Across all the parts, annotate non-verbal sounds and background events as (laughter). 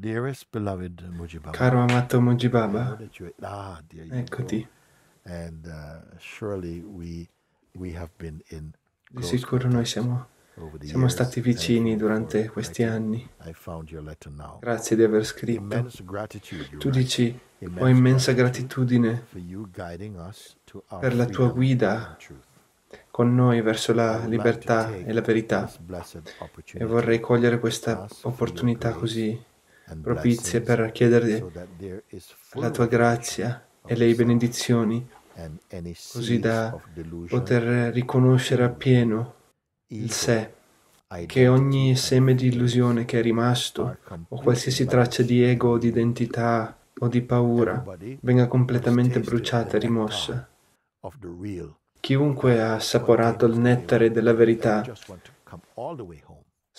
Dearest beloved Mujibaba. Caro amato Mujibaba, ah, eccoti. And, uh, surely we, we have been in Di sicuro noi siamo, siamo stati vicini durante questi anni. Grazie di aver scritto. Tu dici, ho immensa gratitudine per la tua guida con noi verso la libertà e la verità e vorrei cogliere questa opportunità così propizie per chiedergli la tua grazia e le benedizioni, così da poter riconoscere appieno il sé, che ogni seme di illusione che è rimasto, o qualsiasi traccia di ego o di identità o di paura, venga completamente bruciata e rimossa. Chiunque ha assaporato il nettare della verità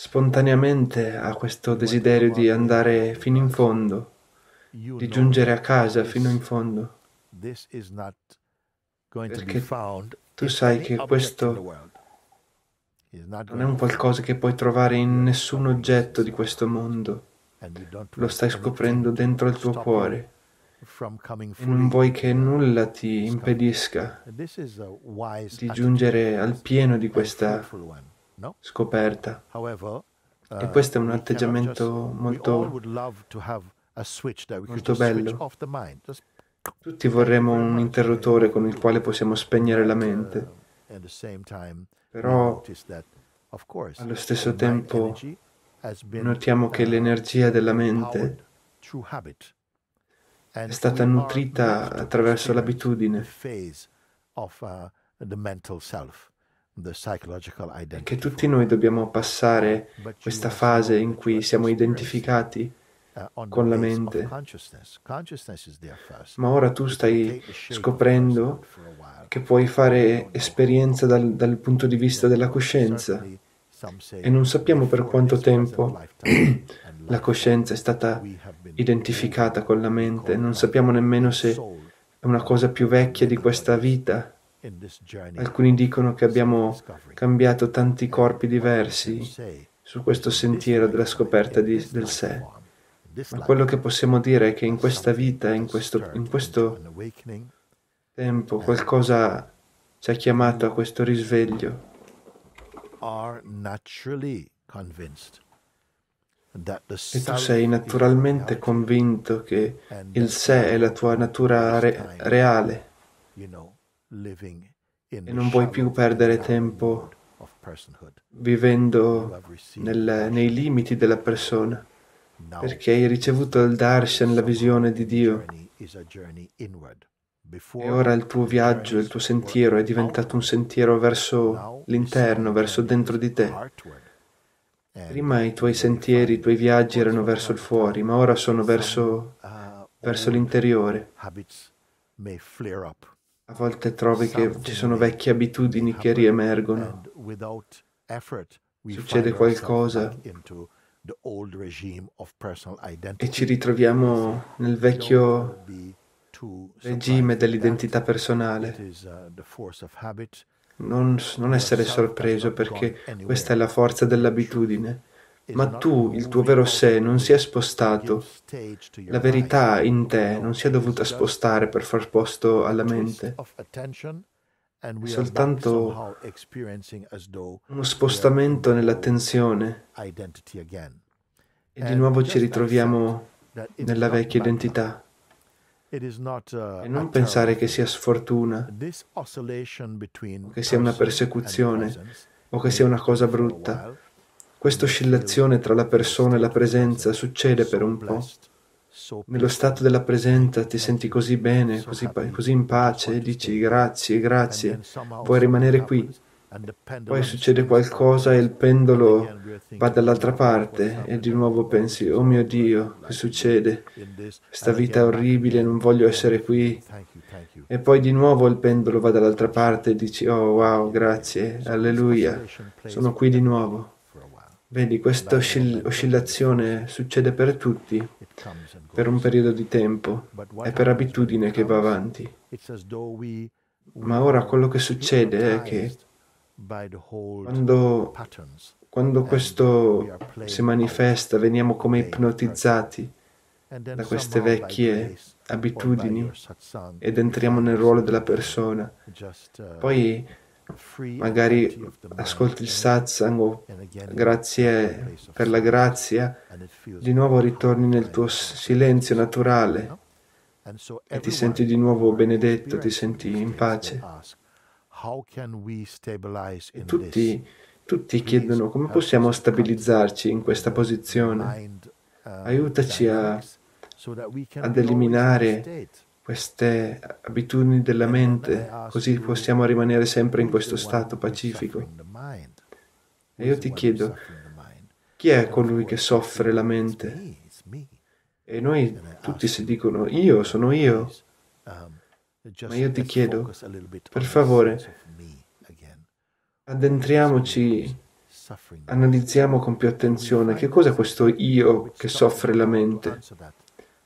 spontaneamente ha questo desiderio di andare fino in fondo, di giungere a casa fino in fondo. Perché tu sai che questo non è un qualcosa che puoi trovare in nessun oggetto di questo mondo. Lo stai scoprendo dentro il tuo cuore e non vuoi che nulla ti impedisca di giungere al pieno di questa scoperta. E questo è un uh, atteggiamento molto, molto bello. Tutti vorremmo un interruttore con il quale possiamo spegnere la mente, uh, però allo stesso tempo notiamo che l'energia della mente è stata nutrita attraverso l'abitudine. Uh, mental self che tutti noi dobbiamo passare questa fase in cui siamo identificati uh, con la mente. Ma ora tu stai scoprendo che puoi fare esperienza dal, dal punto di vista della coscienza e non sappiamo per quanto tempo (clears throat) la coscienza è stata identificata con la mente, non sappiamo nemmeno se è una cosa più vecchia di questa vita Alcuni dicono che abbiamo cambiato tanti corpi diversi su questo sentiero della scoperta di, del sé. Ma quello che possiamo dire è che in questa vita, in questo, in questo tempo, qualcosa ci ha chiamato a questo risveglio. E tu sei naturalmente convinto che il sé è la tua natura re- reale e non vuoi più perdere tempo vivendo nel, nei limiti della persona, perché hai ricevuto il darshan la visione di Dio. E ora il tuo viaggio, il tuo sentiero è diventato un sentiero verso l'interno, verso dentro di te. Prima i tuoi sentieri, i tuoi viaggi erano verso il fuori, ma ora sono verso, uh, verso l'interiore. A volte trovi che ci sono vecchie abitudini che riemergono. Succede qualcosa e ci ritroviamo nel vecchio regime dell'identità personale. Uh, non, non essere sorpreso perché questa è la forza dell'abitudine ma tu, il tuo vero sé, non si è spostato. La verità in te non si è dovuta spostare per far posto alla mente. Soltanto uno spostamento nell'attenzione. E di nuovo ci ritroviamo nella vecchia identità. E non pensare che sia sfortuna, che sia una persecuzione, o che sia una cosa brutta questa oscillazione tra la persona e la presenza succede per un po'. Nello stato della presenza ti senti così bene, così, così in pace, e dici grazie, grazie, puoi rimanere qui. Poi succede qualcosa e il pendolo va dall'altra parte e di nuovo pensi, oh mio Dio, che succede? Questa vita è orribile, non voglio essere qui. E poi di nuovo il pendolo va dall'altra parte e dici, oh wow, grazie, alleluia, sono qui di nuovo. Vedi, questa oscill- oscillazione succede per tutti, per un periodo di tempo, è per abitudine che va avanti. Ma ora quello che succede è che quando, quando questo si manifesta veniamo come ipnotizzati da queste vecchie abitudini ed entriamo nel ruolo della persona. Uh, Poi magari ascolti il satsang grazie per la grazia, di nuovo ritorni nel tuo silenzio naturale e ti senti di nuovo benedetto, ti senti in pace. E tutti, tutti chiedono come possiamo stabilizzarci in questa posizione. Uh, Aiutaci a, ad eliminare queste abitudini della mente, così possiamo rimanere sempre in questo stato pacifico. E io ti chiedo, chi è colui che soffre la mente? E noi tutti si dicono, io sono io. Ma io ti chiedo, per favore, addentriamoci, analizziamo con più attenzione che cos'è questo io che soffre la mente.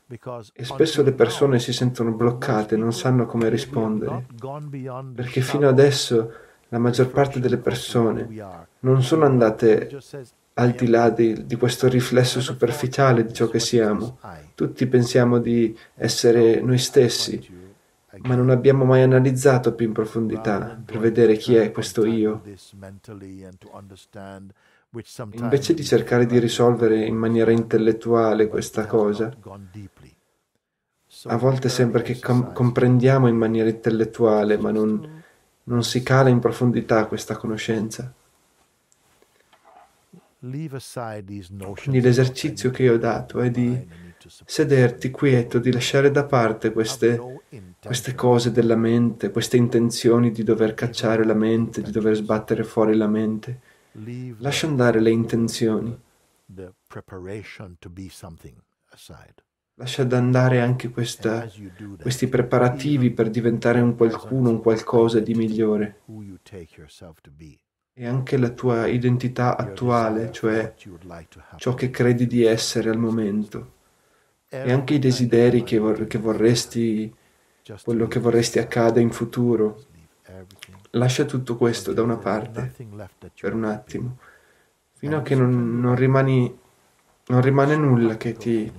E spesso le persone si sentono bloccate, non sanno come rispondere, perché fino adesso la maggior parte delle persone non sono andate al di là di, di, questo riflesso superficiale di ciò che siamo. Tutti pensiamo di essere noi stessi, ma non abbiamo mai analizzato più in profondità per vedere chi è questo io. Invece di cercare di risolvere in maniera intellettuale questa cosa, a volte sembra che com- comprendiamo in maniera intellettuale, ma non, non si cala in profondità questa conoscenza. Quindi l'esercizio che io ho dato è di sederti quieto, di lasciare da parte queste, queste, cose della mente, queste intenzioni di dover cacciare la mente, di dover sbattere fuori la mente, Lascia andare le intenzioni. Lascia andare anche questa, questi preparativi per diventare un qualcuno, un qualcosa di migliore. E anche la tua identità attuale, cioè ciò che credi di essere al momento. E anche i desideri che, vor- che vorresti, quello che vorresti accada in futuro. Lascia tutto questo da una parte per un attimo, fino a che non, non, rimani, non rimane nulla che ti...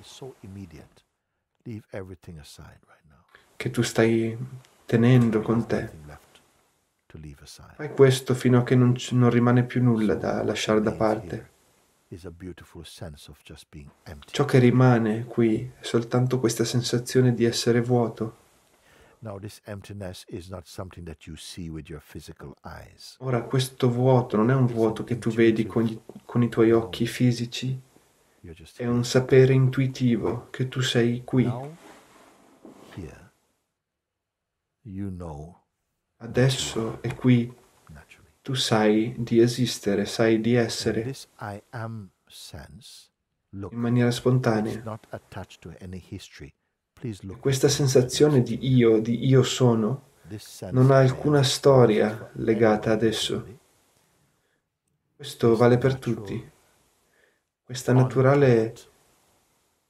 che tu stai tenendo con te. Fai questo fino a che non, non rimane più nulla da lasciare da parte. Ciò che rimane qui è soltanto questa sensazione di essere vuoto. Ora questo vuoto non è un vuoto che tu vedi con, gli, con i tuoi occhi fisici, è un sapere intuitivo che tu sei qui. Adesso è qui. Tu sai di esistere, sai di essere in maniera spontanea. Questa sensazione di io, di io sono, non ha alcuna storia legata ad esso. Questo vale per tutti. Questa naturale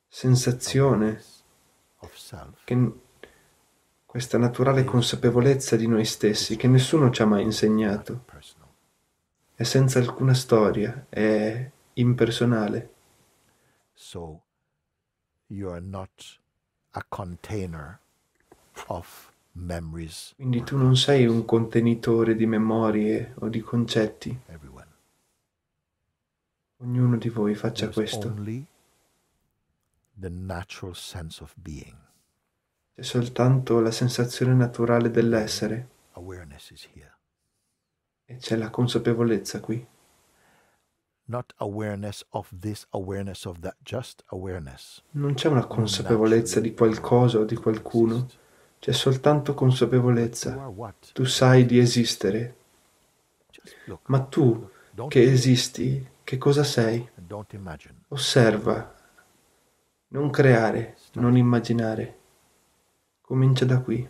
sensazione, questa naturale consapevolezza di noi stessi che nessuno ci ha mai insegnato. È senza alcuna storia, è impersonale. So, you are not a container of memories. Quindi tu non sei un contenitore di memorie o di concetti. Everyone. Ognuno di voi faccia There's questo. Only the natural sense of being. C'è soltanto la sensazione naturale dell'essere. Awareness is here. E c'è la consapevolezza qui. Not awareness of this, awareness of that, just awareness. Non c'è una consapevolezza di qualcosa o di qualcuno, c'è soltanto consapevolezza. Tu sai di esistere. Ma tu che esisti, che cosa sei? Osserva, non creare, non immaginare. Comincia da qui.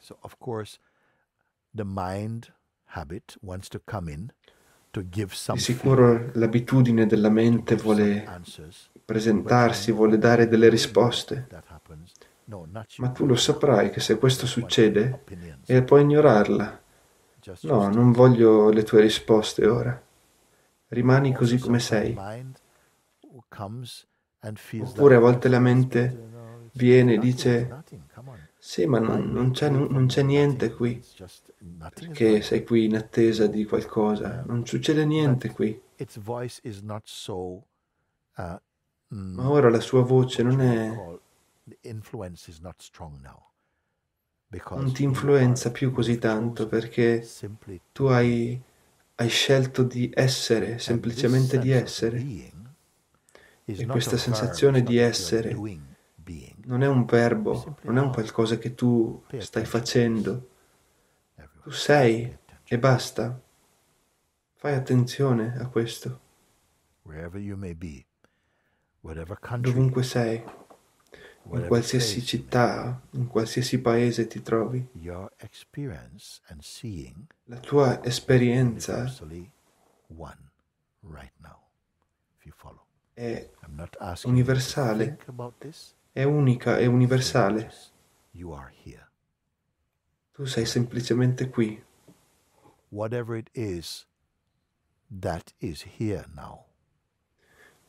So of course the mind habit wants to come in di sicuro l'abitudine della mente vuole presentarsi, vuole dare delle risposte. Ma tu lo saprai che se questo succede, e puoi ignorarla. No, non voglio le tue risposte ora. Rimani così come sei. Oppure a volte la mente viene e dice, sì, ma non, non, c'è, non, c'è, niente qui, perché sei qui in attesa di qualcosa, non succede niente qui. Uh, mm, ma ora la sua voce non è... Non ti influenza più così tanto perché tu hai, hai scelto di essere, semplicemente di essere. E questa sensazione di essere non è un verbo, non è un qualcosa che tu stai facendo. Tu sei e basta. Fai attenzione a questo. Dovunque sei, in qualsiasi città, in qualsiasi paese ti trovi, la tua esperienza è universale è unica e universale. Tu sei semplicemente qui. Whatever it is, that is here now.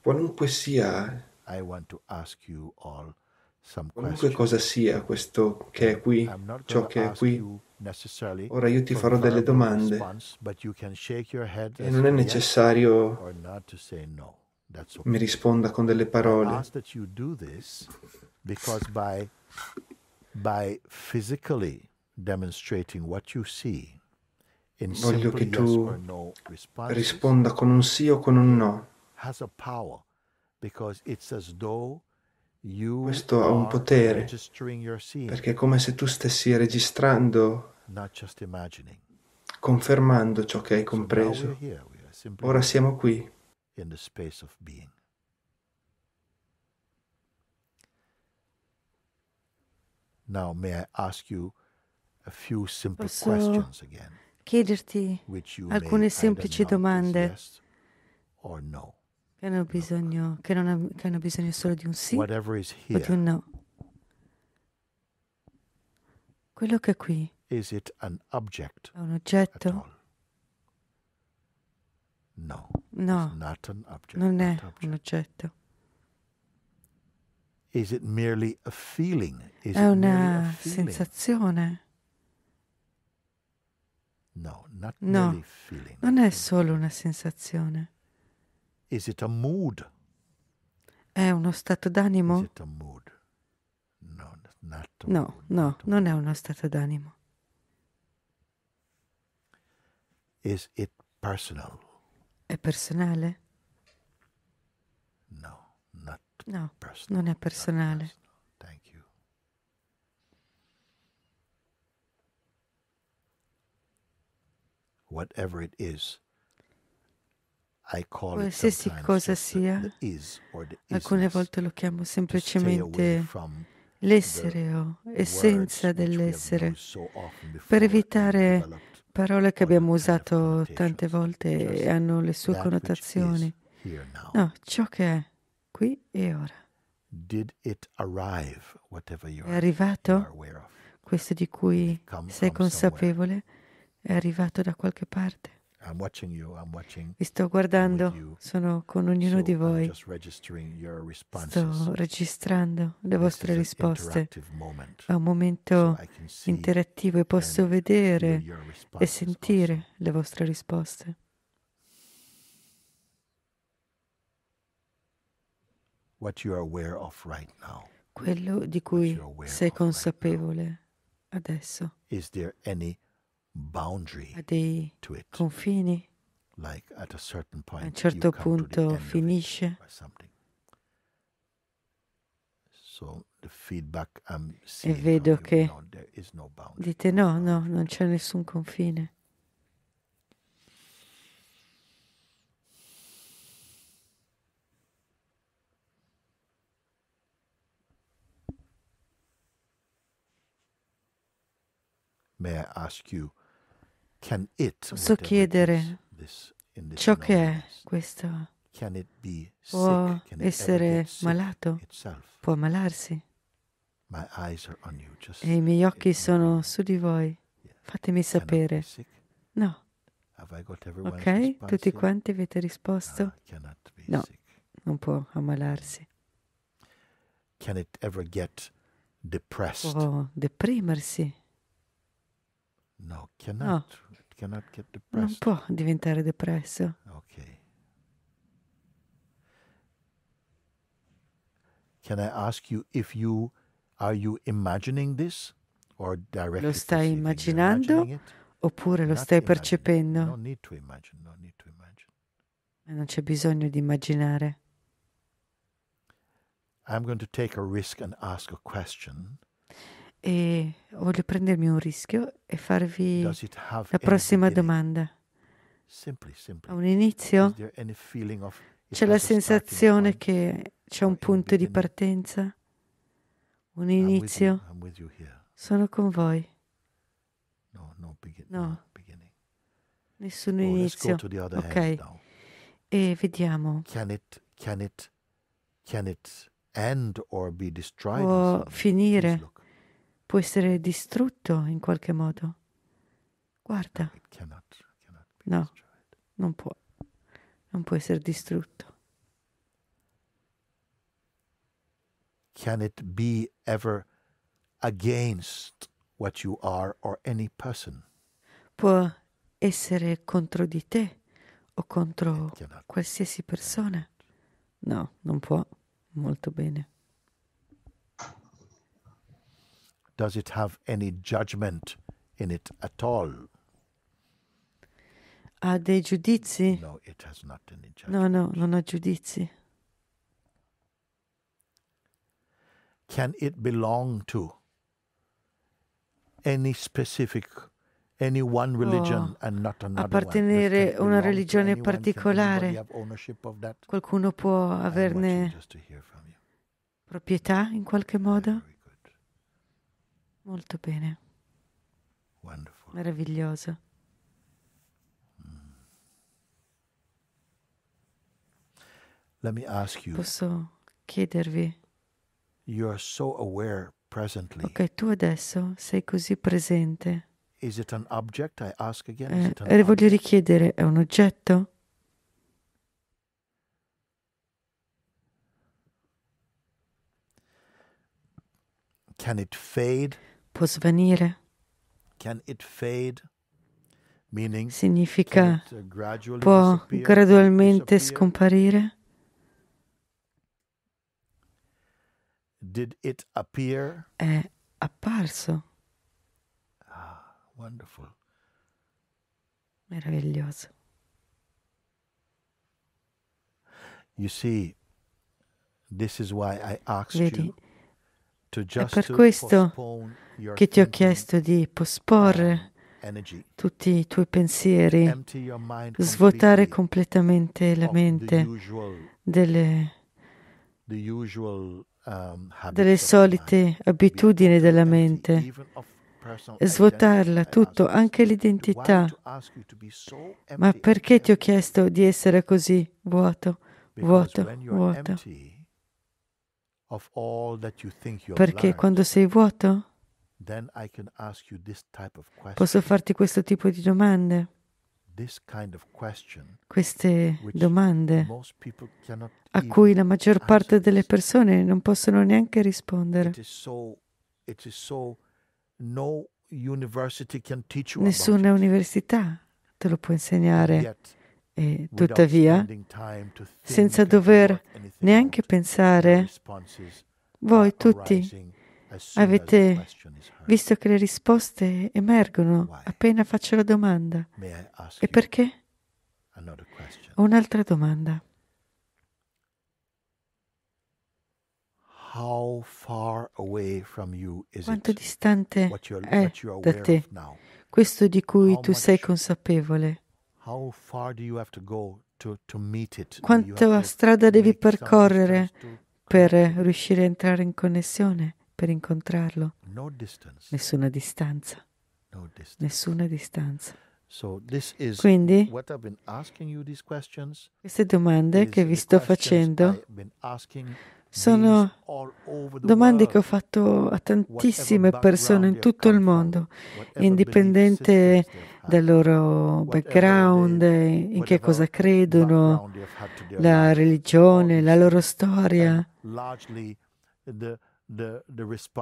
Qualunque sia, qualunque cosa sia questo che è qui, ciò che è qui, ora io ti farò delle domande e non è necessario no mi risponda con delle parole. Voglio che tu risponda con un sì o con un no. Questo ha un potere, perché è come se tu stessi registrando, confermando ciò che hai compreso. Ora siamo qui. in the space of being. Now, may I ask you a few simple Posso questions again, chiederti alcune semplici domande yes or no. che, hanno bisogno, che, ha, che hanno bisogno solo di un sì here, o di un no. Quello che è qui Is it an object è un oggetto? No. No. Object, non è un oggetto. Is it merely a feeling? Is è una feeling? sensazione. No, no non è solo una sensazione. Is it a mood? È uno stato d'animo? No, no, no, non è uno stato d'animo. Is it personal? È personale? No, no non è personale. Whatever it is, qualsiasi cosa sia, alcune volte lo chiamo semplicemente l'essere o essenza dell'essere, per evitare parole che abbiamo usato tante volte e hanno le sue connotazioni. No, ciò che è qui e ora. È arrivato? Questo di cui sei consapevole è arrivato da qualche parte. Vi sto guardando, sono con ognuno di voi. Sto registrando le vostre risposte. È un momento interattivo e posso vedere e sentire le vostre risposte. Quello di cui sei consapevole adesso. Is there any boundary a dei confini. Like a, point, a un certo punto finisce. So feedback, e vedo now, che know, no boundary, dite no, no, non c'è nessun confine. May I ask you Posso chiedere ciò che è questo? Può essere malato? Può ammalarsi? E i miei occhi sono su di voi. Fatemi sapere. No. Ok? Tutti quanti avete risposto? Ah, no, non può ammalarsi. Può deprimersi? No, non può diventare depresso. Ok. Can I ask you if you are you imagining this or directly Lo stai immaginando oppure lo stai percependo? No need to imagine, no need to imagine. Ma non c'è bisogno di immaginare. I'm going to take a risk and ask a question e voglio prendermi un rischio e farvi la prossima domanda. A un inizio? C'è la sensazione che c'è un punto di partenza? Un inizio? Sono con voi. No, nessun oh, inizio. Ok. E vediamo. Can can can it, it, it end or Può finire può essere distrutto in qualche modo. Guarda. No, non può. Non può essere distrutto. Can it be ever against what you are or any person? Può essere contro di te o contro qualsiasi persona? No, non può. Molto bene. does it have any judgment in it at all? Ha dei giudizi? No, it has not any judgment. No, no, non ha giudizi. Can it belong to any specific any one religion oh, and not another appartenere a una religione particolare. Qualcuno può averne proprietà in qualche modo? Molto bene. Wonderful. Meraviglioso. Let me ask you. Posso chiedervi? You are So aware presently. ok, tu adesso sei così presente. Is it an object? I ask again. Eh, voglio object? richiedere, è un oggetto? Can it fade? può svanire. Significa uh, può gradualmente scomparire? appear? È apparso. Ah, wonderful. Meraviglioso. this is why I Vedi, è per questo che ti ho chiesto di posporre tutti i tuoi pensieri, svuotare completamente la mente delle, um, delle solite abitudini della mente, svuotarla tutto, anche l'identità. Ma perché ti ho chiesto di essere così vuoto, vuoto, vuoto? Perché quando sei vuoto, posso farti questo tipo di domande. Queste domande a cui la maggior parte delle persone non possono neanche rispondere. Nessuna università te lo può insegnare. E tuttavia, senza dover neanche pensare, voi tutti avete visto che le risposte emergono appena faccio la domanda. E perché? Ho un'altra domanda. Quanto distante è da te questo di cui tu sei consapevole? Quanta strada devi percorrere per riuscire a entrare in connessione, per incontrarlo? Nessuna distanza. Nessuna distanza. Quindi queste domande che vi sto facendo sono domande che ho fatto a tantissime persone in tutto il mondo, indipendente dal loro background, in che cosa credono, la religione, la loro storia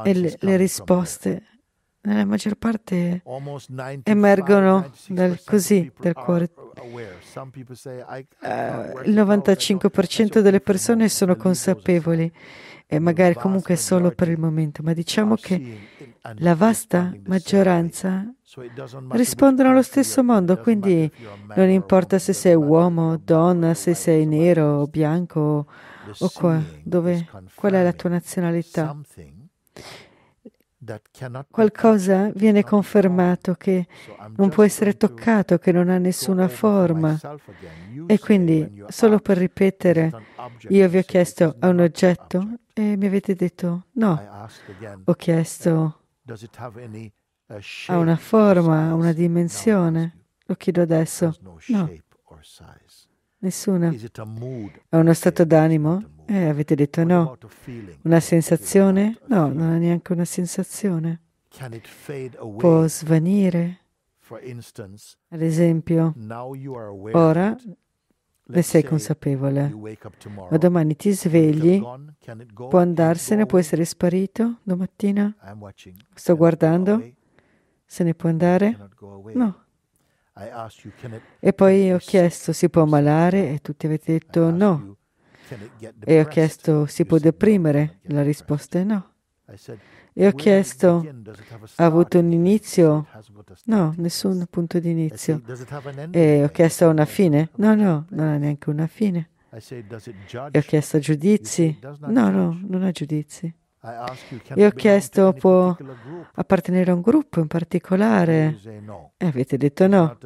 e le risposte nella maggior parte emergono dal, così dal cuore. Uh, il 95% delle persone sono consapevoli, e magari comunque solo per il momento, ma diciamo che la vasta maggioranza rispondono allo stesso mondo, quindi non importa se sei uomo, donna, se sei nero, bianco o qua, dove, qual è la tua nazionalità. Qualcosa viene confermato che non può essere toccato, che non ha nessuna forma. E quindi, solo per ripetere, io vi ho chiesto a un oggetto e mi avete detto no. Ho chiesto eh, ha eh, una forma, una dimensione. Lo chiedo adesso. No. Nessuna. È uno stato d'animo? Eh, avete detto no. Una sensazione? No, non è neanche una sensazione. Può svanire? Ad esempio, ora ne sei consapevole, ma domani ti svegli, può andarsene, può essere sparito domattina? Sto guardando? Se ne può andare? No, e poi ho chiesto, si può ammalare? E tutti avete detto no. E ho chiesto, si può deprimere? La risposta è no. E ho chiesto, ha avuto un inizio? No, nessun punto di inizio. E ho chiesto, ha una fine? No, no, non ha neanche una fine. E ho chiesto giudizi? No, no, non ha giudizi. Vi ho chiesto può appartenere a un gruppo in particolare e eh, avete detto no.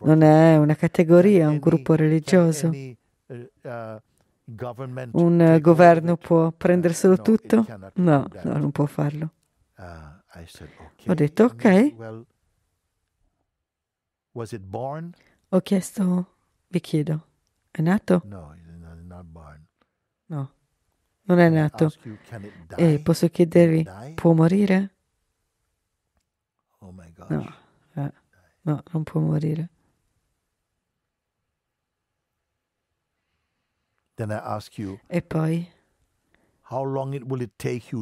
Non è una categoria, un gruppo religioso. Eh, eh, un governo può uh, prendere solo tutto? No, no, non può farlo. Ah, ho detto ok. Ho chiesto, vi chiedo, è nato? No non è nato. Eh, e posso chiedervi, può morire? Oh no, eh, no, non può morire. E poi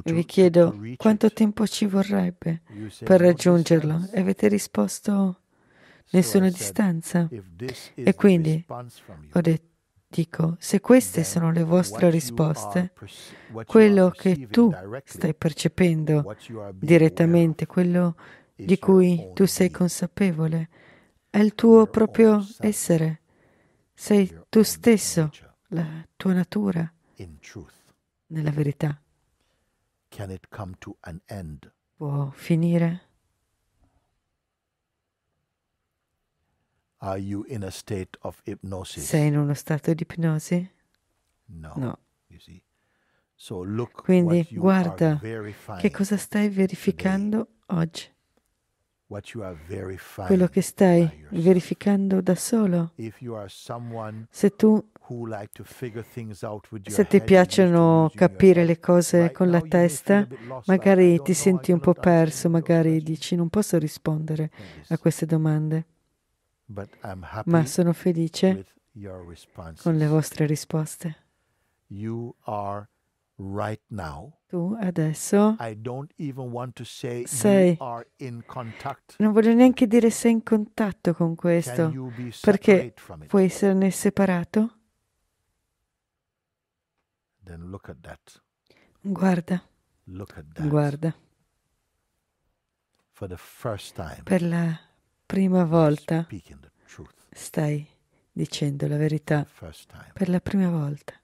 vi chiedo quanto tempo ci vorrebbe per raggiungerlo e avete risposto nessuna distanza. E quindi ho detto, Dico, se queste sono le vostre risposte, quello che tu stai percependo direttamente, quello di cui tu sei consapevole, è il tuo proprio essere, sei tu stesso, la tua natura, nella verità. Può finire? Sei in uno stato di ipnosi? No. no. So Quindi guarda che cosa stai verificando today. oggi. Quello che stai verificando da solo. Se tu se ti piacciono capire le cose con la testa, magari ti senti un po' perso, magari dici non posso rispondere a queste domande ma sono felice con le vostre risposte. Right now, tu adesso sei, in non voglio neanche dire sei in contatto con questo, perché puoi esserne separato. Guarda, guarda. Per la prima volta prima volta stai dicendo la verità per la prima volta.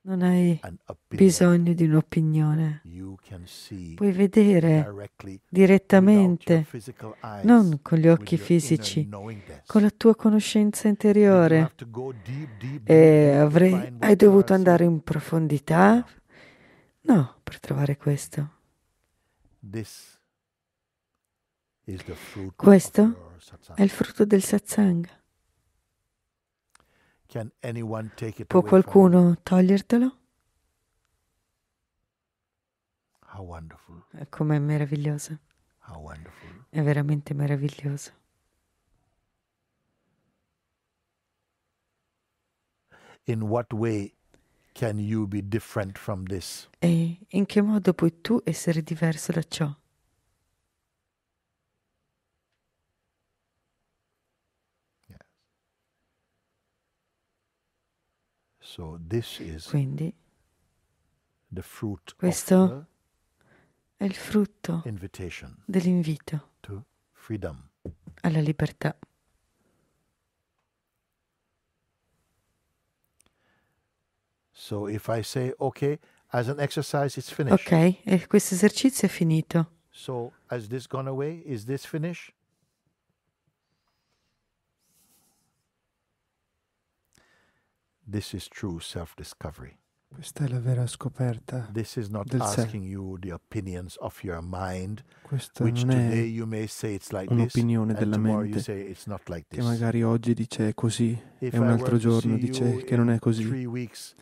Non hai bisogno di un'opinione. Puoi vedere direttamente, non con gli occhi fisici, con la tua conoscenza interiore. E avrei, hai dovuto andare in profondità? No, per trovare questo. This questo è il frutto del satsang. Può qualcuno togliertelo? Eh, com'è meraviglioso. È veramente meraviglioso. In what way can you be different from this? E in che modo puoi tu essere diverso da ciò? Quindi questo è il frutto dell'invito alla libertà. Ok, e questo esercizio è finito. So, has this gone away? Is this finished? This is true self-discovery. Questa è la vera scoperta This is not del sé. you the opinions of your mind, Questa which non today è you may say it's like this, un'opinione and della tomorrow you mente say it's not like che magari oggi dice è così If e un altro giorno dice che non è così. weeks,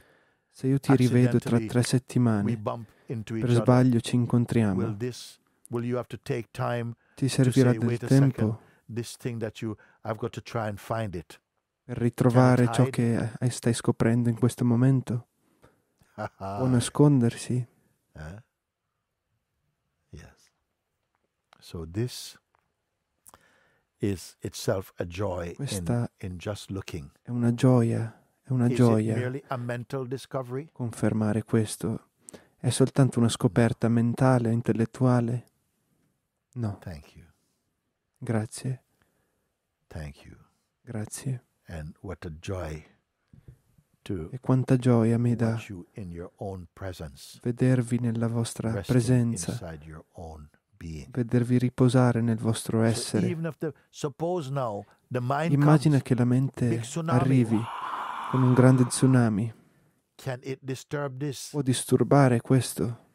Se io ti rivedo tra tre settimane, bump per sbaglio ci Will incontriamo, this? Will you have to take time ti to say, servirà del wait second, tempo this thing that you, I've got to try and find it per ritrovare ciò che stai scoprendo in questo momento. o (laughs) nascondersi. Eh? Yes. So this is itself a joy Questa in, in just looking. È una gioia, è una is gioia. Confermare questo è soltanto una scoperta mentale, intellettuale. No. Grazie. Grazie. E quanta gioia mi dà vedervi nella vostra presenza, vedervi riposare nel vostro essere. Immagina che la mente arrivi con un grande tsunami. Può disturbare questo?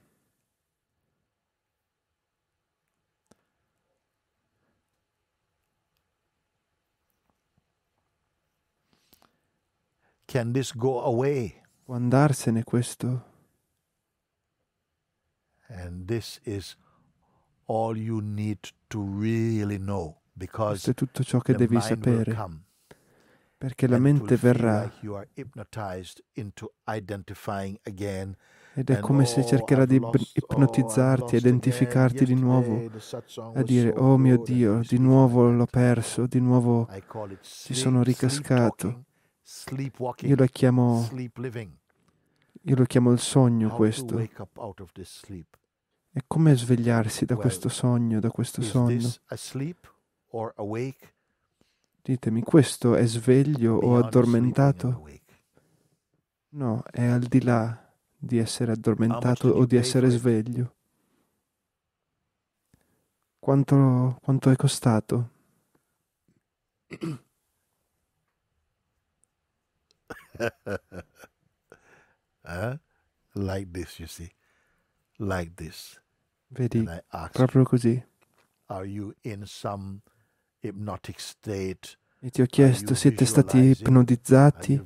Can this go away? Può andarsene questo? And this is all you need to really know because questo è tutto ciò che devi sapere perché la mente verrà ed è come se oh, cercherà di ipnotizzarti, oh, identificarti di nuovo, a dire, oh mio Dio, di nuovo l'ho perso, di nuovo ci sono ricascato. Io lo chiamo, io lo chiamo il sogno questo. E come svegliarsi da questo sogno, da questo sonno? Ditemi, questo è sveglio o addormentato? No, è al di là di essere addormentato o di essere sveglio. Quanto, quanto è costato? (clears throat) (laughs) eh? Like this, you see. Like this. Vedi, proprio così. Are you in some hypnotic state? E ti ho chiesto, siete stati ipnotizzati?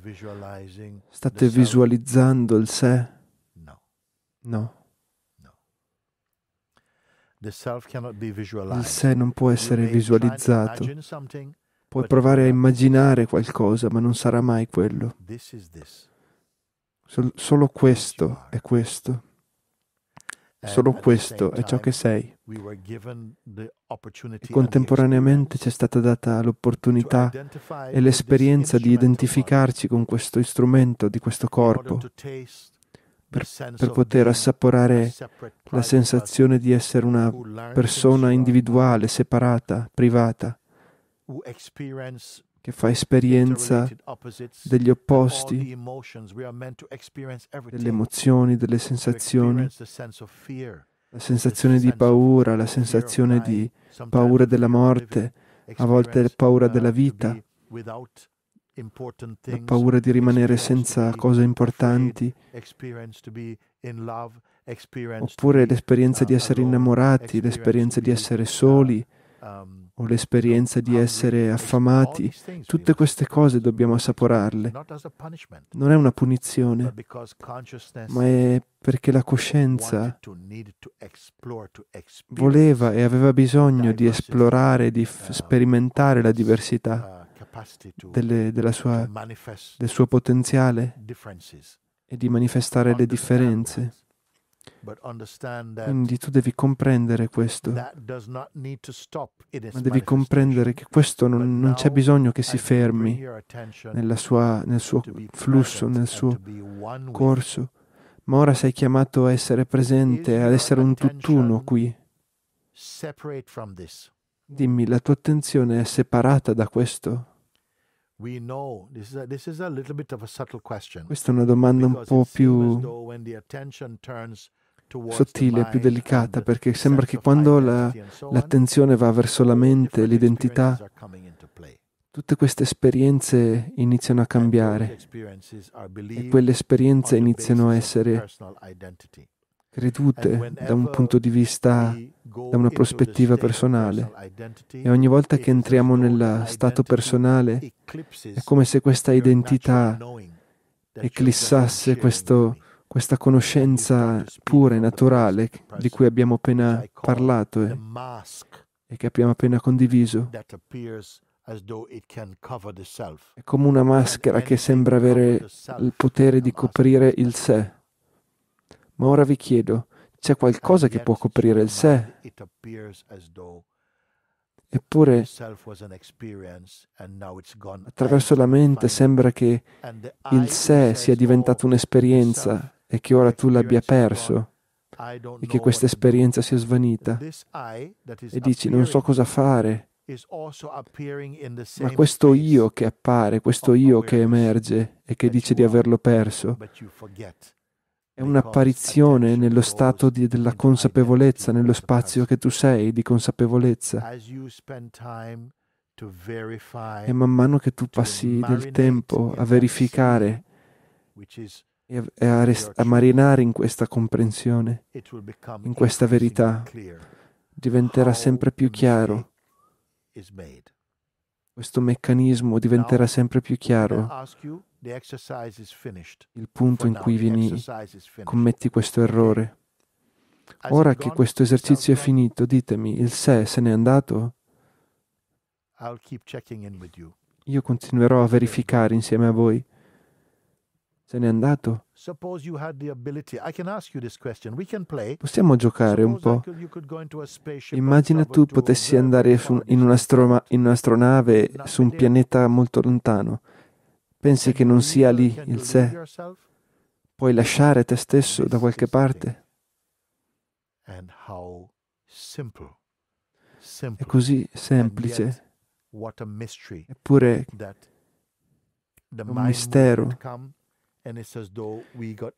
State visualizzando il sé? No. no. Il sé non può essere visualizzato. Puoi provare a immaginare qualcosa, ma non sarà mai quello. Sol- solo questo è questo. Solo questo è ciò che sei. E contemporaneamente ci è stata data l'opportunità e l'esperienza di identificarci con questo strumento, di questo corpo, per, per poter assaporare la sensazione di essere una persona individuale, separata, privata che fa esperienza degli opposti, delle emozioni, delle sensazioni, la sensazione di paura, la sensazione di uh, paura della morte, a volte paura della vita, la paura di rimanere senza cose importanti, oppure l'esperienza di uh, essere innamorati, l'esperienza di essere uh, soli, um, o l'esperienza di essere affamati, tutte queste cose dobbiamo assaporarle. Non è una punizione, ma è perché la coscienza voleva e aveva bisogno di esplorare, di f- sperimentare la diversità delle, sua, del suo potenziale e di manifestare le differenze. Quindi tu devi comprendere questo, ma devi comprendere che questo non, non c'è bisogno che si fermi sua, nel suo flusso, nel suo corso, ma ora sei chiamato a essere presente, ad essere un tutt'uno qui. Dimmi, la tua attenzione è separata da questo? Questa è una domanda un po' più sottile, più delicata, perché sembra che quando la, l'attenzione va verso la mente, l'identità, tutte queste esperienze iniziano a cambiare e quelle esperienze iniziano a essere credute da un punto di vista, da una prospettiva personale. E ogni volta che entriamo nel stato personale è come se questa identità eclissasse questo, questa conoscenza pura e naturale di cui abbiamo appena parlato eh, e, e che abbiamo appena condiviso. È come una maschera che sembra avere il potere di coprire il sé. Ma ora vi chiedo, c'è qualcosa che può coprire il sé? Eppure, attraverso la mente sembra che il sé sia diventato oh, un'esperienza e che ora tu l'abbia perso e che questa esperienza sia svanita. E dici, non so cosa fare. Ma questo io che appare, questo io che emerge e che dice di averlo perso, è un'apparizione nello stato di, della consapevolezza, nello spazio che tu sei di consapevolezza. E man mano che tu passi del tempo a verificare e a, res- a marinare in questa comprensione, in questa verità, diventerà sempre più chiaro questo meccanismo diventerà sempre più chiaro. Il punto in cui vieni, commetti questo errore. Ora che questo esercizio è finito, ditemi, il sé se n'è andato? Io continuerò a verificare insieme a voi. Se n'è andato? Possiamo giocare un po'. Immagina tu potessi andare in, un'astronave su un pianeta molto lontano. Pensi che non sia lì il sé? Puoi lasciare te stesso da qualche parte? È così semplice. Eppure è un mistero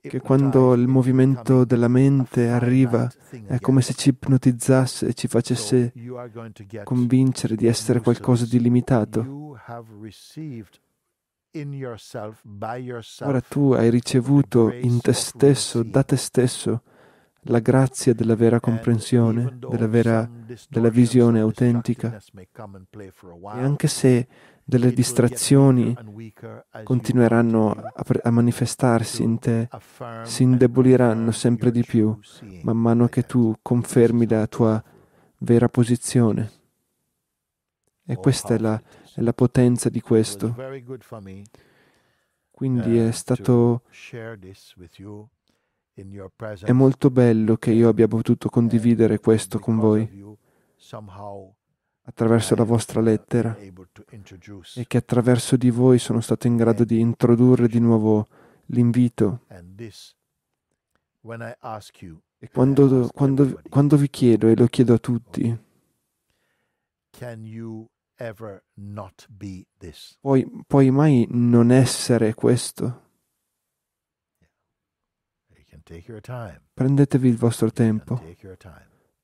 che quando il movimento della mente arriva è come se ci ipnotizzasse e ci facesse convincere di essere qualcosa di limitato. Ora tu hai ricevuto in te stesso, da te stesso, la grazia della vera comprensione, della vera della visione autentica. E anche se delle distrazioni continueranno a, pre- a, manifestarsi in te, si indeboliranno sempre di più man mano che tu confermi la tua vera posizione. E oh, questa è la, è la potenza di questo. Quindi eh, è stato è molto bello che io abbia potuto condividere questo con voi attraverso la vostra lettera e che attraverso di voi sono stato in grado di introdurre di nuovo l'invito. E quando, quando, quando vi chiedo, e lo chiedo a tutti, puoi, puoi mai non essere questo? Prendetevi il vostro tempo.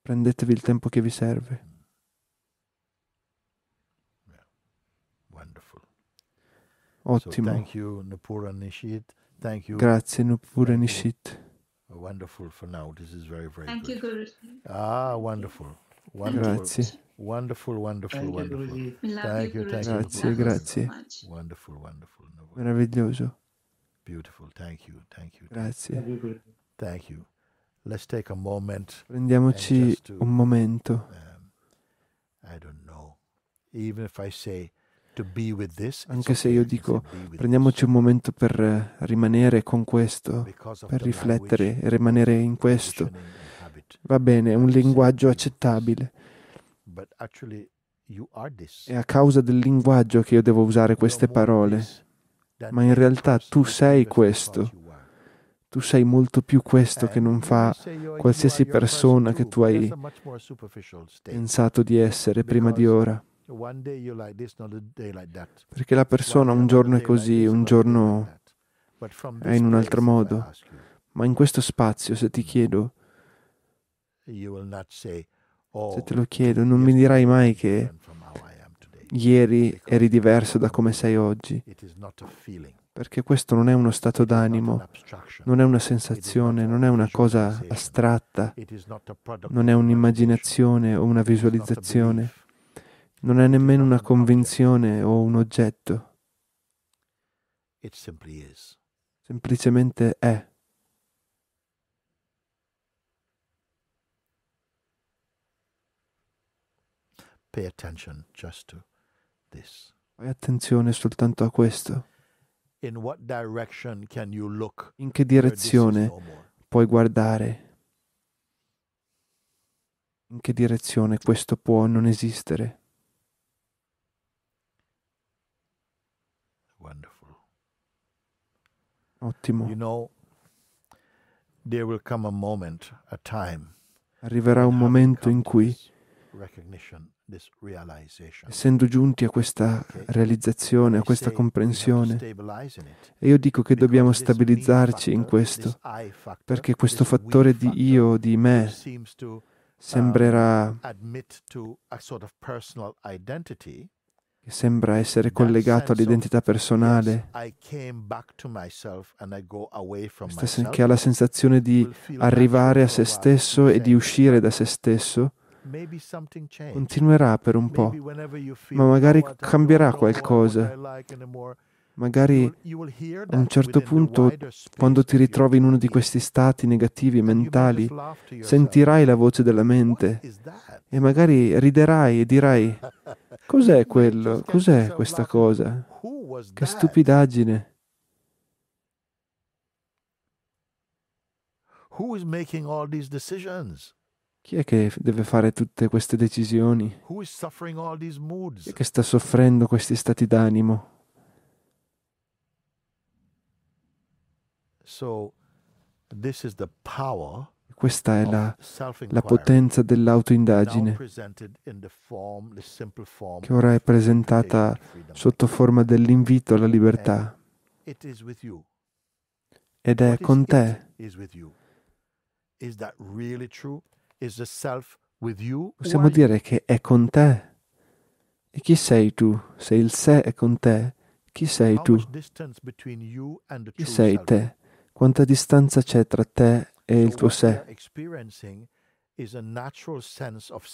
Prendetevi il tempo che vi serve. Mm. Ottimo. Grazie Nupura Nishit. Wonderful for now. This is very, very Thank good. you, Guruji. Ah, wonderful. wonderful. Grazie. Wonderful, wonderful, thank wonderful. You, thank you, thank you. Grazie, grazie. Wonderful, wonderful. Meraviglioso. Beautiful, thank you, thank you. Grazie. Thank you. Let's take a moment Prendiamoci to, un momento. Um, I don't know. Even if I say to be with this, Anche se io dico prendiamoci un momento per rimanere con questo, per riflettere e rimanere in questo, va bene, è un linguaggio accettabile. È a causa del linguaggio che io devo usare queste parole ma in realtà tu sei questo. Tu sei molto più questo che non fa qualsiasi persona che tu hai pensato di essere prima di ora. Perché la persona un giorno è così, un giorno è in un altro modo. Ma in questo spazio, se ti chiedo, oh, se te lo chiedo, non mi dirai mai che ieri eri diverso da come sei oggi, perché questo non è uno stato d'animo, non è una sensazione, non è una cosa astratta, non è un'immaginazione o una visualizzazione, non è nemmeno una convinzione o un oggetto. Semplicemente è. pay attention just to Fai attenzione soltanto a questo. In che direzione puoi guardare? In che direzione questo può non esistere? Ottimo. Arriverà un momento in cui essendo giunti a questa realizzazione, a questa comprensione. E io dico che dobbiamo stabilizzarci in questo, perché questo fattore di io, di me, sembrerà um, che sembra essere collegato all'identità personale, che ha la sensazione di arrivare a se stesso e di uscire da se stesso, Continuerà per un po', ma magari cambierà qualcosa. Magari a un certo punto, quando ti ritrovi in uno di questi stati negativi mentali, sentirai la voce della mente e magari riderai e dirai, cos'è (laughs) quello? Cos'è questa cosa? Che stupidaggine. Chi is making all these decisions? Chi è che deve fare tutte queste decisioni? Chi è che sta soffrendo questi stati d'animo? So, Questa è la, la potenza dell'autoindagine che ora è presentata sotto forma dell'invito alla libertà. Ed è con te. Is that really true? Possiamo dire che è con te. E chi sei tu? Se il sé è con te, chi sei tu? Chi sei te? Quanta distanza c'è tra te e il tuo sé?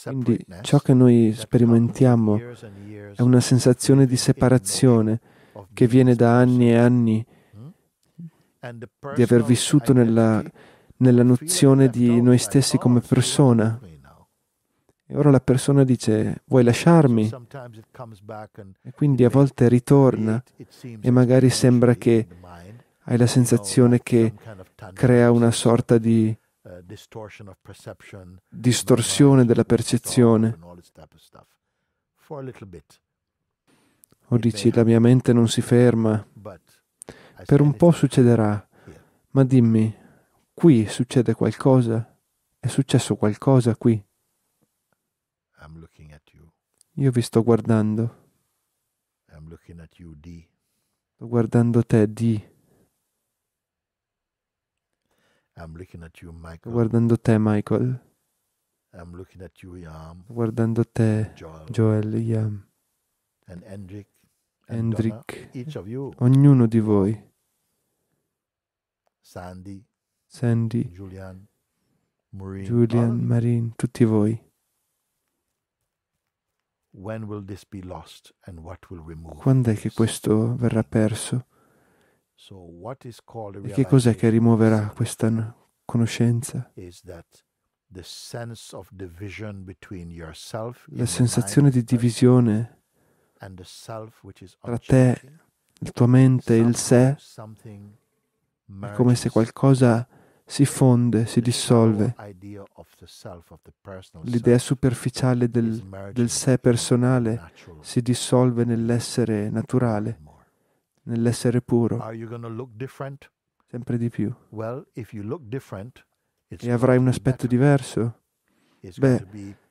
Quindi ciò che noi sperimentiamo è una sensazione di separazione che viene da anni e anni hmm? di aver vissuto nella nella nozione di noi stessi come persona. E ora la persona dice, vuoi lasciarmi? E quindi a volte ritorna e magari sembra che hai la sensazione che crea una sorta di distorsione della percezione. O dici la mia mente non si ferma. Per un po' succederà, ma dimmi, qui succede qualcosa? È successo qualcosa qui? Io vi sto guardando. You, sto guardando te, D. You, sto guardando te, Michael. You, Yam, sto guardando te, Joel, Joel Yam. And Hendrik, and Hendrik Donna, ognuno di voi. Sandy, Sandy, Julian, Marine, Julian, ah. Marin, tutti voi. Quando è che questo verrà perso? E che cos'è che rimuoverà questa conoscenza? La sensazione di divisione tra te, la tua mente e il sé è come se qualcosa si fonde, si dissolve. L'idea superficiale del, del sé personale si dissolve nell'essere naturale, nell'essere puro, sempre di più. E avrai un aspetto diverso? Beh,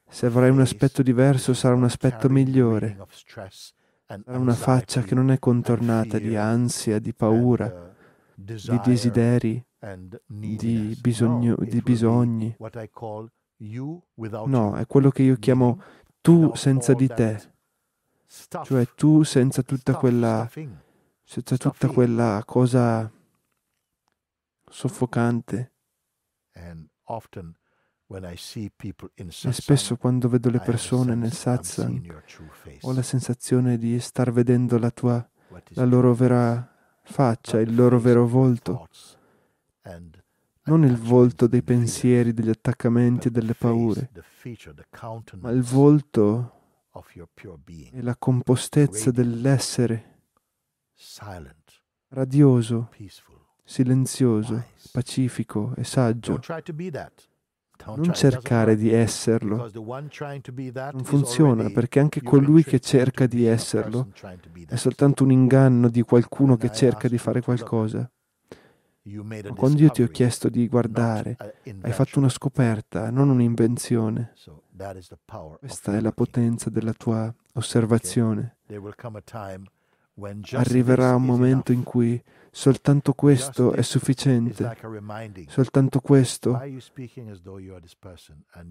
se avrai un aspetto diverso sarà un aspetto migliore. Sarà una faccia che non è contornata di ansia, di paura, uh, di desideri di, bisogno, di bisogni. No, è quello che io chiamo tu senza di te, cioè tu senza tutta quella, senza tutta quella cosa soffocante. E spesso quando vedo le persone nel satsang ho la sensazione di star vedendo la tua, la loro vera faccia, il loro vero volto, non il volto dei pensieri, degli attaccamenti e delle paure, ma il volto e la compostezza dell'essere radioso, silenzioso, pacifico e saggio. Non cercare di esserlo. Non funziona perché anche colui che cerca di esserlo è soltanto un inganno di qualcuno che cerca di fare qualcosa. Ma con Dio ti ho chiesto di guardare, uh, hai fatto una scoperta, non un'invenzione. Questa è la potenza della tua osservazione. Arriverà un momento in cui soltanto questo è sufficiente, soltanto questo è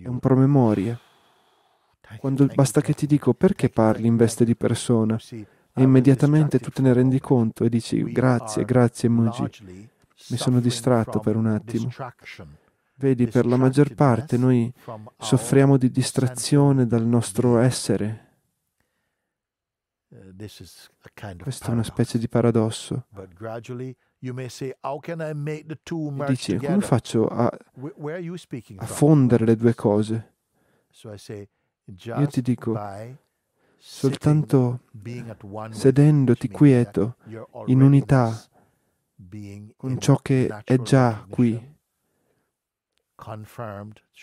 un promemoria. Quando basta che ti dico perché parli in veste di persona e immediatamente tu te ne rendi conto e dici grazie, grazie Muji. Mi sono distratto per un attimo. Vedi, per la maggior parte noi soffriamo di distrazione dal nostro essere. Uh, Questo è una specie di paradosso. E dici, come faccio a, a fondere le due cose? Io ti dico, soltanto sedendoti quieto, in unità, con ciò che è già qui,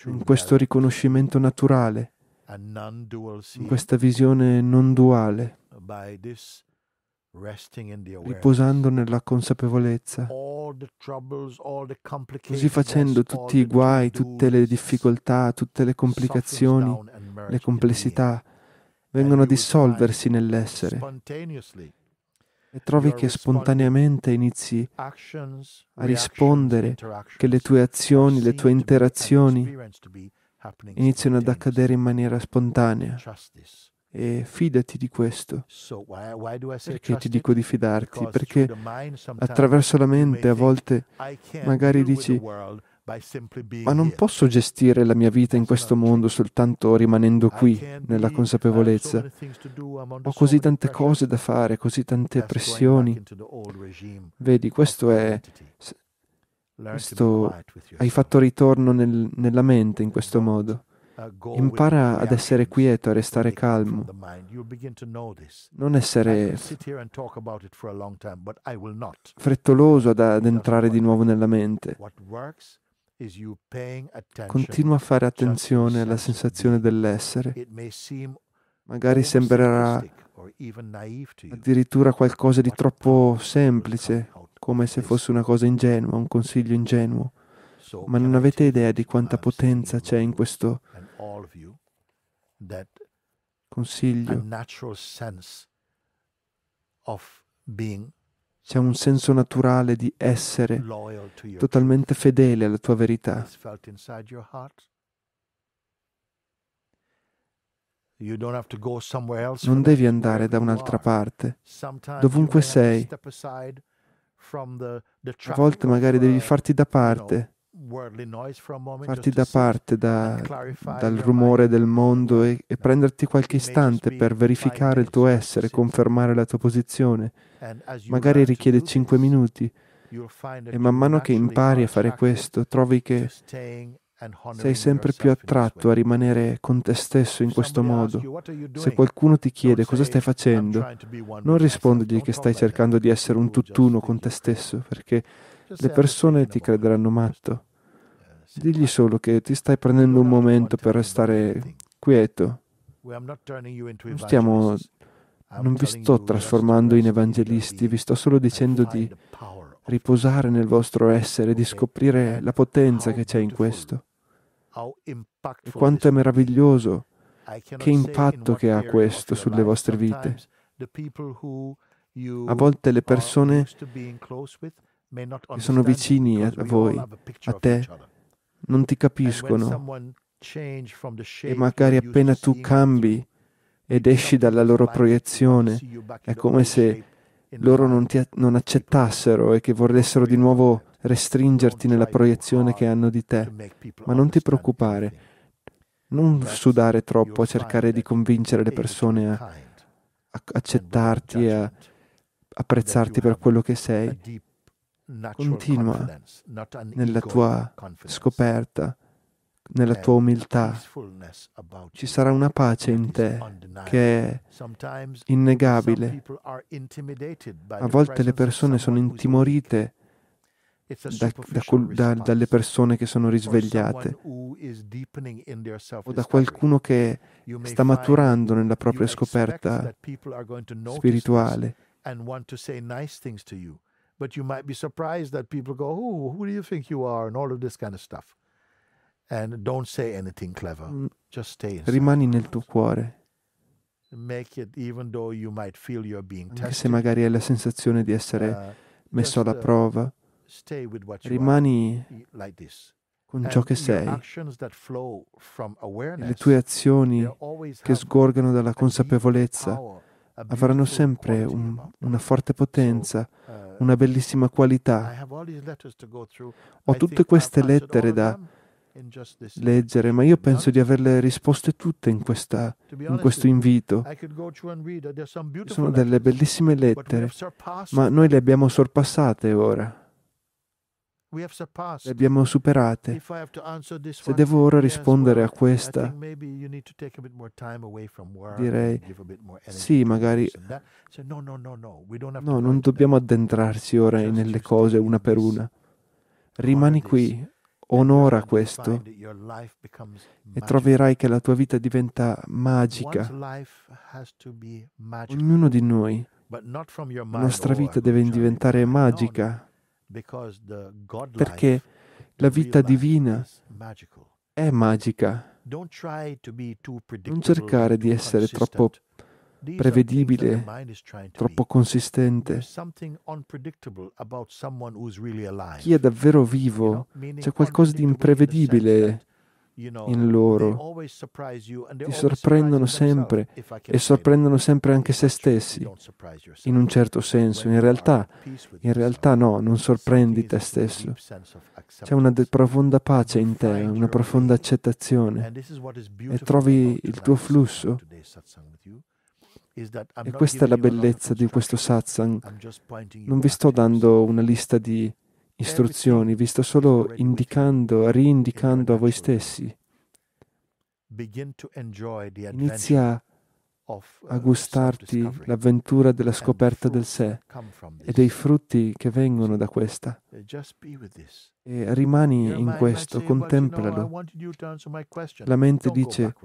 in questo riconoscimento naturale, in questa visione non duale, riposando nella consapevolezza. Così facendo tutti i guai, tutte le difficoltà, tutte le complicazioni, le complessità vengono a dissolversi nell'essere e trovi che spontaneamente inizi a rispondere, che le tue azioni, le tue interazioni iniziano ad accadere in maniera spontanea. E fidati di questo. Perché ti dico di fidarti? Perché attraverso la mente a volte magari dici ma non posso gestire la mia vita in questo mondo soltanto rimanendo qui, nella consapevolezza. Ho così tante cose da fare, così tante pressioni. Vedi, questo è... Questo hai fatto ritorno nel, nella mente in questo modo. Impara ad essere quieto, a restare calmo. Non essere frettoloso ad, ad entrare di nuovo nella mente. Continua a fare attenzione alla sensazione dell'essere. Magari sembrerà addirittura qualcosa di troppo semplice, come se fosse una cosa ingenua, un consiglio ingenuo, ma non avete idea di quanta potenza c'è in questo consiglio c'è un senso naturale di essere totalmente fedele alla tua verità. Non devi andare da un'altra parte. Dovunque sei, a volte magari devi farti da parte farti da parte da, uh, dal rumore del mondo e, e prenderti qualche istante per verificare il tuo essere, confermare la tua posizione. Magari richiede 5 minuti e man mano che impari a fare questo trovi che sei sempre più attratto a rimanere con te stesso in questo modo. Se qualcuno ti chiede cosa stai facendo, non rispondigli che stai cercando di essere un tutt'uno con te stesso, perché le persone ti crederanno matto. Digli solo che ti stai prendendo un momento per restare quieto. Non stiamo non vi sto trasformando in evangelisti, vi sto solo dicendo di riposare nel vostro essere, di scoprire la potenza che c'è in questo. E quanto è meraviglioso, che impatto che ha questo sulle vostre vite. A volte le persone che sono vicini a voi, a te, non ti capiscono e magari appena tu cambi ed esci dalla loro proiezione, è come se loro non, ti, non accettassero e che vorressero di nuovo restringerti nella proiezione che hanno di te. Ma non ti preoccupare, non sudare troppo a cercare di convincere le persone a, a accettarti e a apprezzarti per quello che sei, Continua nella tua scoperta, nella tua umiltà. Ci sarà una pace in te che è innegabile. A volte le persone sono intimorite da, da da, dalle persone che sono risvegliate o da qualcuno che sta maturando nella propria scoperta spirituale but you might be surprised that people go, "Oh, who do you think you are?" and all of this kind of stuff. And don't say anything clever. Mm. Just stay inside. Rimani nel tuo cuore. Make it even though you might feel you're being tested. Anche se magari hai la sensazione di essere uh, messo alla prova, rimani con ciò che sei. le tue azioni che sgorgano dalla consapevolezza avranno sempre un, una forte potenza, eh, una bellissima qualità. Ho tutte queste lettere da leggere, ma io penso di averle risposte tutte in, questa, in questo invito. Uh, Sono delle bellissime lettere, ma noi le abbiamo sorpassate ora le abbiamo superate. Se devo ora rispondere a questa, direi sì, magari... No, non dobbiamo addentrarci ora nelle cose una per una. Rimani qui, onora questo e troverai che la tua vita diventa magica. Ognuno di noi, la nostra vita deve diventare magica, perché la vita divina è magica. Non cercare di essere troppo prevedibile, troppo consistente. Chi è davvero vivo, c'è qualcosa di imprevedibile in loro, ti sorprendono sempre e sorprendono sempre anche se stessi, in un certo senso. In realtà, in realtà no, non sorprendi te stesso. C'è una de- profonda pace in te, una profonda accettazione e trovi il tuo flusso. E questa è la bellezza di questo satsang. Non vi sto dando una lista di istruzioni, vi sto solo indicando, reindicando a voi stessi. Inizia a uh, gustarti l'avventura della scoperta del sé e dei frutti che vengono da questa. Uh, e rimani in questo, contemplalo. La mente dice,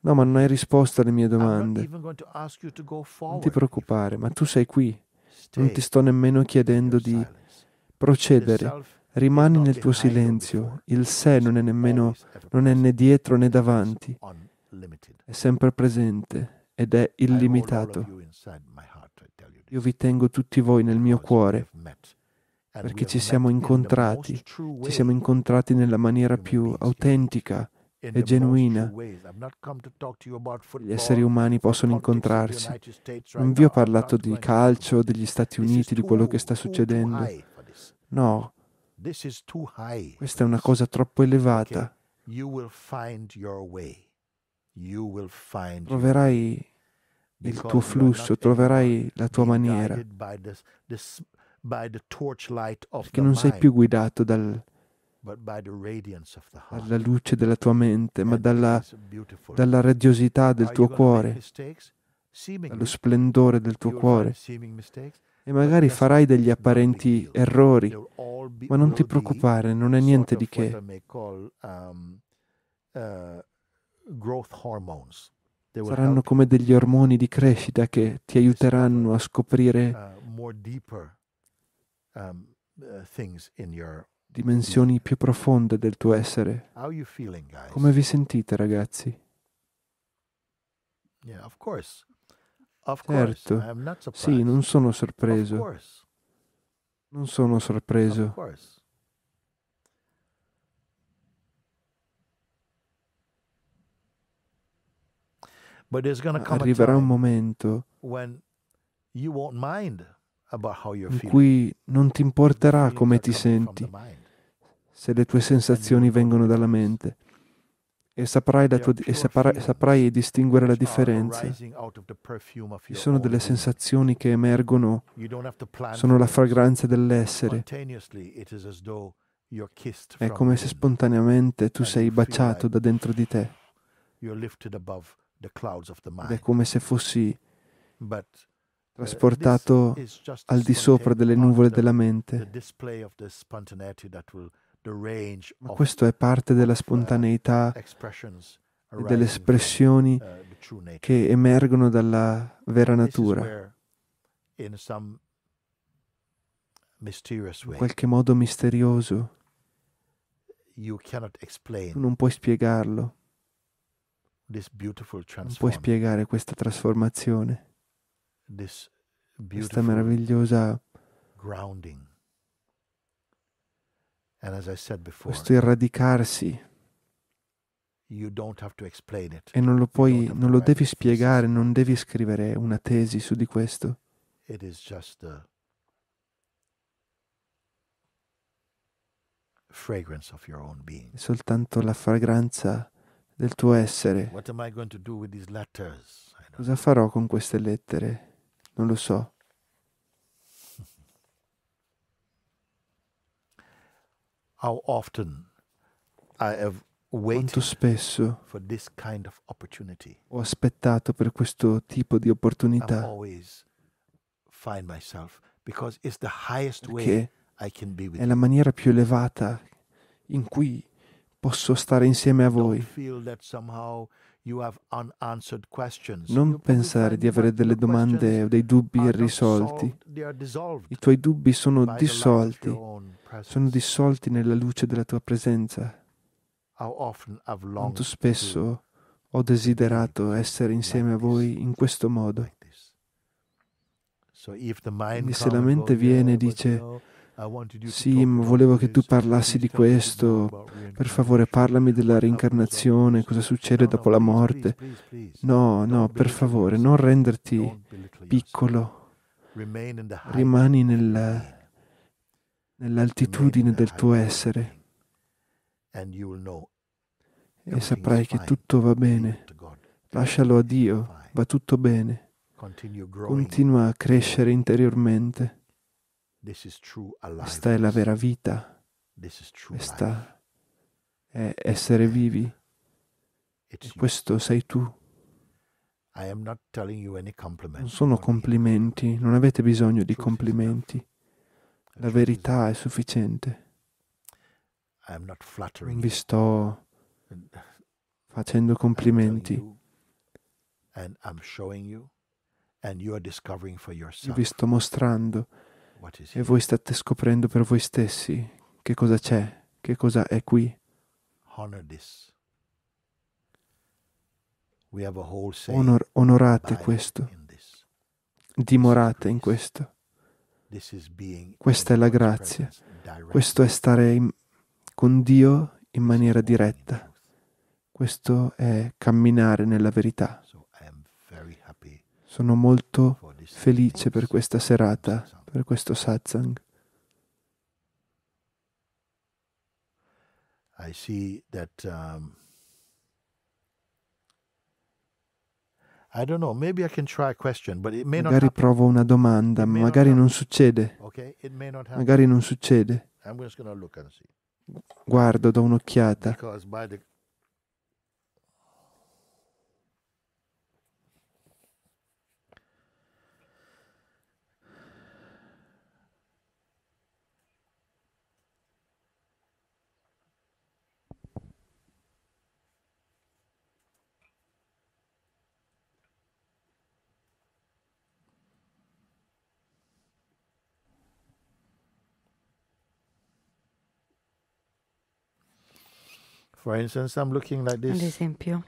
no, ma non hai risposto alle mie domande. Non ti preoccupare, ma tu sei qui. Non ti sto nemmeno chiedendo di procedere, rimani nel tuo silenzio, il sé non è nemmeno, non è né dietro né davanti, è sempre presente ed è illimitato. Io vi tengo tutti voi nel mio cuore, perché ci siamo incontrati, ci siamo incontrati nella maniera più autentica e genuina. Gli esseri umani possono incontrarsi. Non vi ho parlato di calcio, degli Stati Uniti, di quello che sta succedendo. No, questa è una cosa troppo elevata. Troverai il tuo flusso, troverai la tua maniera, perché non sei più guidato dal, dalla luce della tua mente, ma dalla, dalla radiosità del tuo cuore, dallo splendore del tuo cuore e magari farai degli apparenti errori, ma non ti preoccupare, non è niente di che. Saranno come degli ormoni di crescita che ti aiuteranno a scoprire dimensioni più profonde del tuo essere. Come vi sentite, ragazzi? Yeah, of course. Certo, sì, non sono sorpreso. Non sono sorpreso. Arriverà un momento in cui non ti importerà come ti senti se le tue sensazioni vengono dalla mente e saprai, tua, e saprai, saprai distinguere la differenza. Ci sono delle sensazioni che emergono, sono la fragranza dell'essere. È come se spontaneamente tu sei baciato da dentro di te. Ed è come se fossi uh, trasportato al di sopra delle nuvole della mente. Ma questo è parte della uh, spontaneità e delle espressioni uh, che emergono dalla vera natura. In qualche modo misterioso. non puoi spiegarlo. Non puoi spiegare questa trasformazione, questa meravigliosa grounding questo irradicarsi. E non lo, puoi, non lo devi spiegare, non devi scrivere una tesi su di questo. È soltanto la fragranza del tuo essere. Cosa farò con queste lettere? Non lo so. Quanto spesso ho aspettato per questo tipo di opportunità perché è la maniera più elevata in cui posso stare insieme a voi. Non pensare di avere delle domande o dei dubbi irrisolti. I tuoi dubbi sono dissolti, sono dissolti nella luce della tua presenza. Quanto spesso ho desiderato essere insieme a voi in questo modo. Quindi se la mente viene e dice sì, ma volevo che tu parlassi di questo. Per favore, parlami della reincarnazione, cosa succede dopo la morte. No, no, per favore, non renderti piccolo. Rimani nel, nell'altitudine del tuo essere e saprai che tutto va bene. Lascialo a Dio, va tutto bene. Continua a crescere interiormente. Questa è la vera vita. Questa è essere vivi. E questo sei tu. Non sono complimenti, non avete bisogno di complimenti. La verità è sufficiente. Non vi sto facendo complimenti. Vi sto mostrando e voi state scoprendo per voi stessi che cosa c'è, che cosa è qui. Honor, onorate questo, dimorate in questo. Questa è la grazia, questo è stare in, con Dio in maniera diretta, questo è camminare nella verità. Sono molto felice per questa serata per questo satsang. I see that um, I don't know, maybe I can try a question, but it may not magari provo una domanda, ma magari non succede. Okay? It may not Magari non succede. I'm just look and see. Guardo, do un'occhiata. Because by the For instance, I'm looking like this. Ad esempio,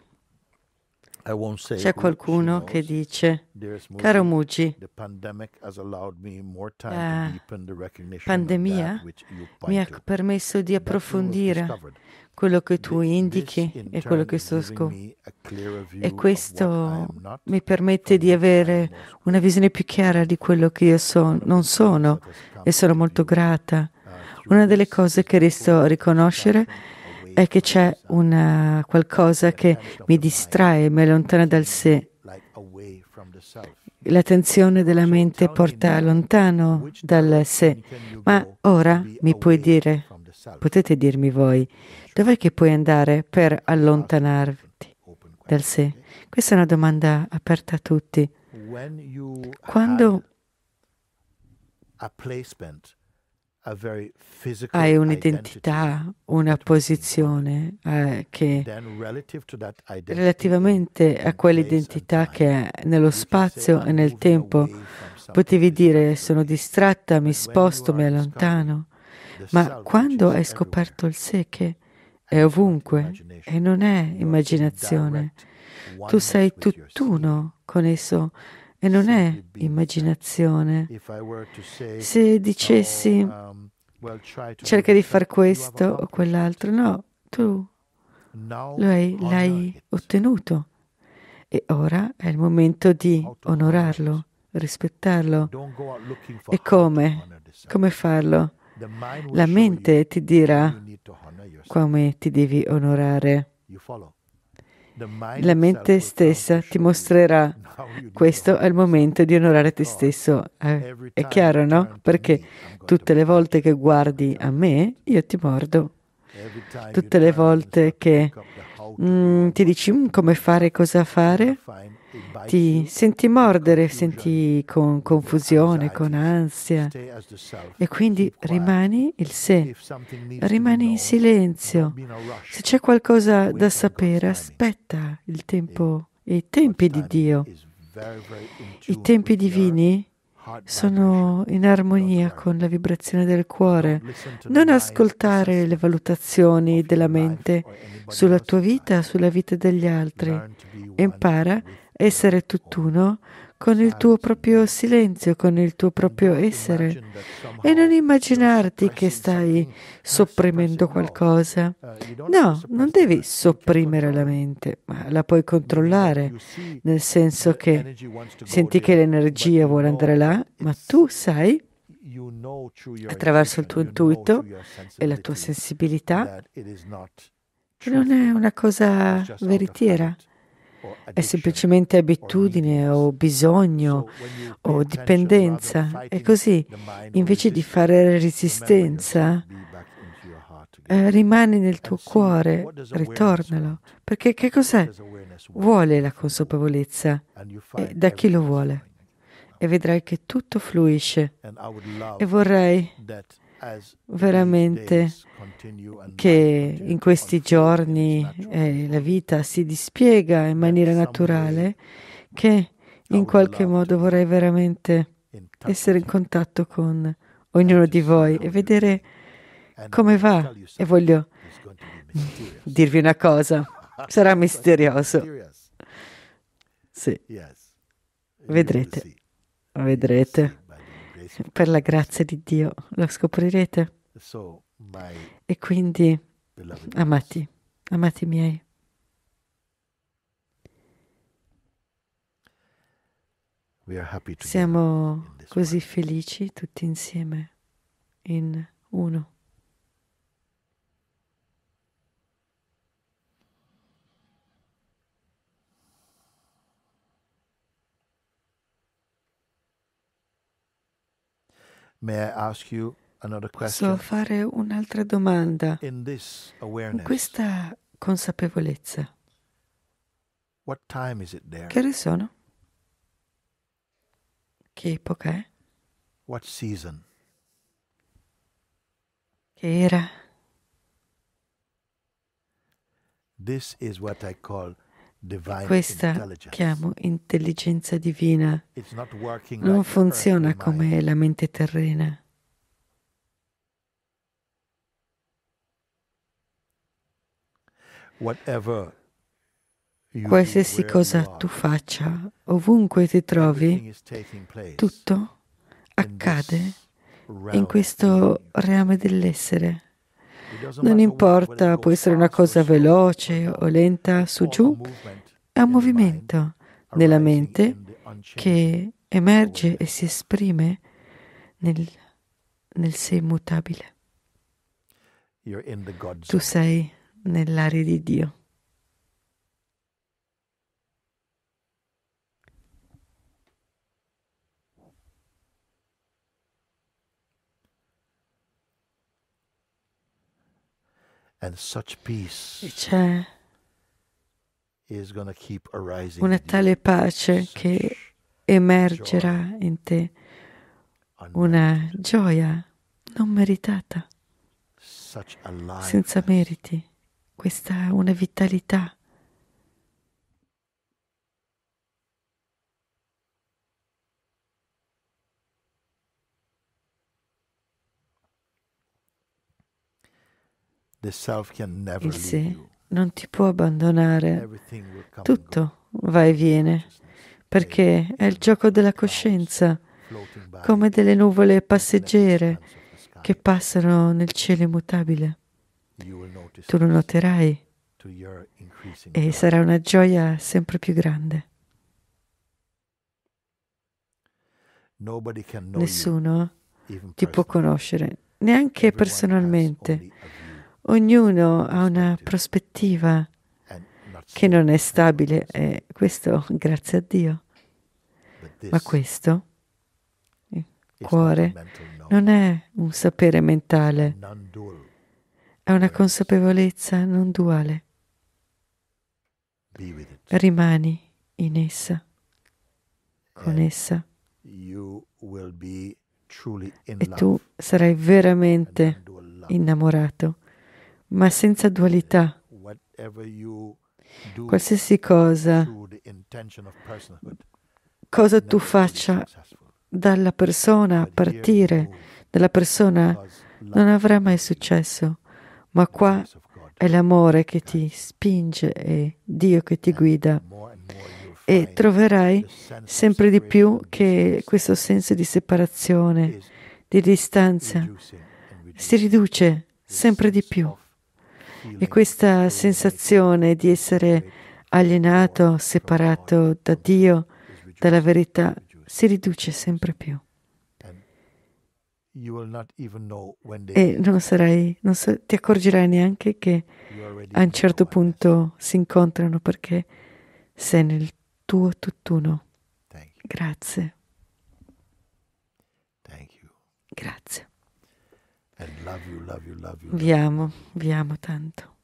c'è qualcuno che dice, caro Muji, la pandemia mi ha permesso di approfondire quello che tu indichi e quello che sto scoprendo. E questo mi permette di avere una visione più chiara di quello che io so, non sono e sono molto grata. Uh, una delle cose che riesco a riconoscere è è che c'è una, eh, qualcosa che mi distrae, mi allontana dal sé. L'attenzione della mente porta lontano dal sé. Ma ora mi puoi dire, potete dirmi voi, dov'è che puoi andare per allontanarti dal sé? Questa è una domanda aperta a tutti. Quando hai un'identità, una posizione eh, che relativamente a quell'identità che è nello spazio e nel tempo potevi dire sono distratta, mi sposto, mi allontano, ma quando hai scoperto il sé che è ovunque e non è immaginazione, tu sei tutt'uno con esso e non è immaginazione. Se dicessi um, cerca di fare questo o quell'altro, no, tu hai, l'hai ottenuto e ora è il momento di onorarlo, rispettarlo. E come? Come farlo? La mente ti dirà come ti devi onorare. La mente stessa ti mostrerà questo è il momento di onorare te stesso. Eh, è chiaro, no? Perché tutte le volte che guardi a me, io ti mordo. Tutte le volte che mm, ti dici mm, come fare, cosa fare, ti senti mordere, senti con confusione, con ansia e quindi rimani il sé, rimani in silenzio. Se c'è qualcosa da sapere, aspetta il tempo e i tempi di Dio. I tempi divini sono in armonia con la vibrazione del cuore. Non ascoltare le valutazioni della mente sulla tua vita, sulla vita degli altri. Impara essere tutt'uno con il tuo proprio silenzio, con il tuo proprio essere e non immaginarti che stai sopprimendo qualcosa. No, non devi sopprimere la mente, ma la puoi controllare, nel senso che senti che l'energia vuole andare là, ma tu sai attraverso il tuo intuito e la tua sensibilità che non è una cosa veritiera, è semplicemente abitudine o bisogno o dipendenza. E così, invece di fare resistenza, eh, rimani nel tuo cuore, ritornalo. Perché che cos'è? Vuole la consapevolezza. E da chi lo vuole? E vedrai che tutto fluisce. E vorrei veramente che in questi giorni eh, la vita si dispiega in maniera naturale, che in qualche modo vorrei veramente essere in contatto con ognuno di voi e vedere come va. E voglio (laughs) dirvi una cosa, (laughs) sarà misterioso. Sì. Vedrete, vedrete per la grazia di Dio, lo scoprirete. E quindi, amati, amati miei, siamo così felici tutti insieme in uno. Posso fare un'altra domanda? In questa consapevolezza, che ore sono? Che epoca è? Che era? This is what I call questa chiamo intelligenza divina. Non funziona come la mente terrena. Qualsiasi cosa tu faccia, ovunque ti trovi, tutto accade in questo reame dell'essere. Non importa, può essere una cosa veloce o lenta, su giù, è un movimento nella mente che emerge e si esprime nel, nel sé immutabile. Tu sei nell'area di Dio. E c'è keep arising una tale pace che emergerà in te, una gioia non meritata, senza meriti. Questa una vitalità Il sé eh non ti può abbandonare. Tutto va e viene, perché è il gioco della coscienza, come delle nuvole passeggere che passano nel cielo immutabile. Tu lo noterai e sarà una gioia sempre più grande. Nessuno ti può conoscere, neanche personalmente. Ognuno ha una prospettiva che non è stabile, e eh, questo grazie a Dio. Ma questo, il cuore, non è un sapere mentale, è una consapevolezza non duale. Rimani in essa, con essa, e tu sarai veramente innamorato ma senza dualità. Qualsiasi cosa, cosa tu faccia dalla persona, a partire dalla persona, non avrà mai successo. Ma qua è l'amore che ti spinge e Dio che ti guida. E troverai sempre di più che questo senso di separazione, di distanza, si riduce sempre di più. E questa sensazione di essere alienato, separato da Dio, dalla verità, si riduce sempre più. E non, sarai, non so, ti accorgerai neanche che a un certo punto si incontrano perché sei nel tuo tutt'uno. Grazie. Grazie. I love you, love you, love you. Vi amo, vi amo tanto.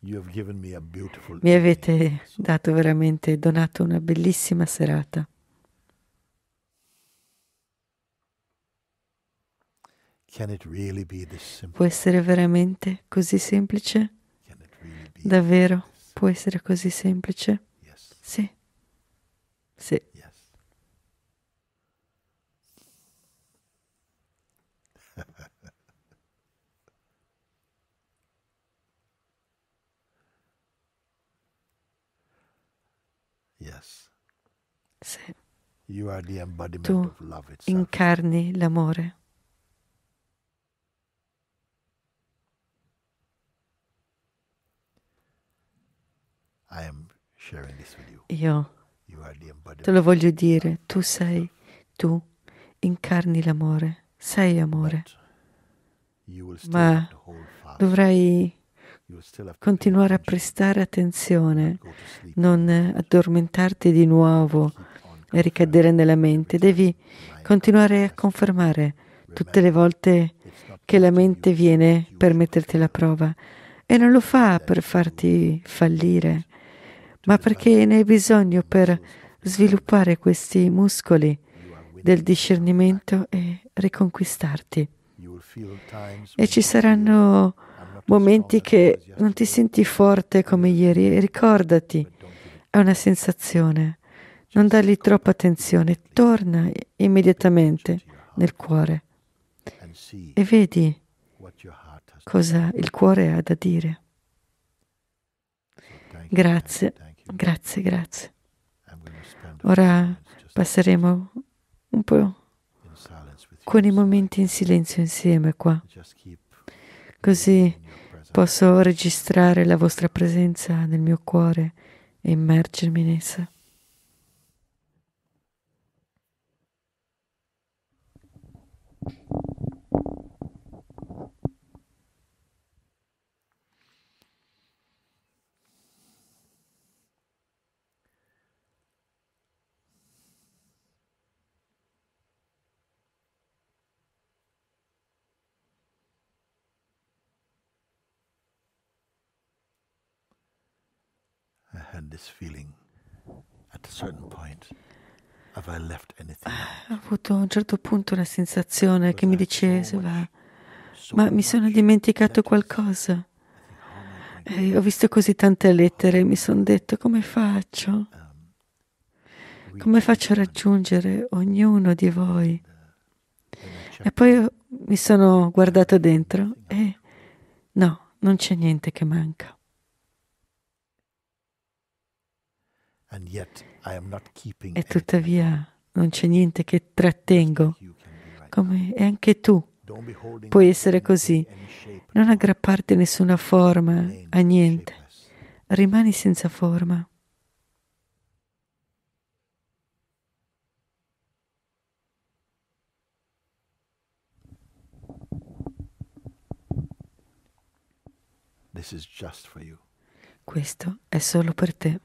Mi avete dato veramente, donato una bellissima serata. Really Può essere veramente così semplice? Really Davvero? Può essere così semplice? Yes. Sì. Sì. Tu incarni l'amore. Io te lo voglio dire, tu sei, tu incarni l'amore, sei amore, ma dovrai continuare a prestare attenzione, non addormentarti di nuovo ricadere nella mente, devi continuare a confermare tutte le volte che la mente viene per metterti la prova e non lo fa per farti fallire, ma perché ne hai bisogno per sviluppare questi muscoli del discernimento e riconquistarti. E ci saranno momenti che non ti senti forte come ieri, ricordati, è una sensazione. Non dargli troppa attenzione, torna immediatamente nel cuore e vedi cosa il cuore ha da dire. Grazie, grazie, grazie. Ora passeremo un po' con i momenti in silenzio insieme qua, così posso registrare la vostra presenza nel mio cuore e immergermi in essa. and this feeling at a certain point. Have I left anything? Ho avuto a un certo punto la sensazione che mi diceva, ma, mi sono dimenticato qualcosa. Eh, ho visto così tante lettere e mi sono detto come faccio? Um, come faccio a raggiungere ognuno di voi? E poi mi sono guardato dentro e no, non c'è niente che manca. E tuttavia non c'è niente che trattengo, come e anche tu puoi essere così. Non aggrapparti a nessuna forma, a niente. Rimani senza forma. Questo è solo per te.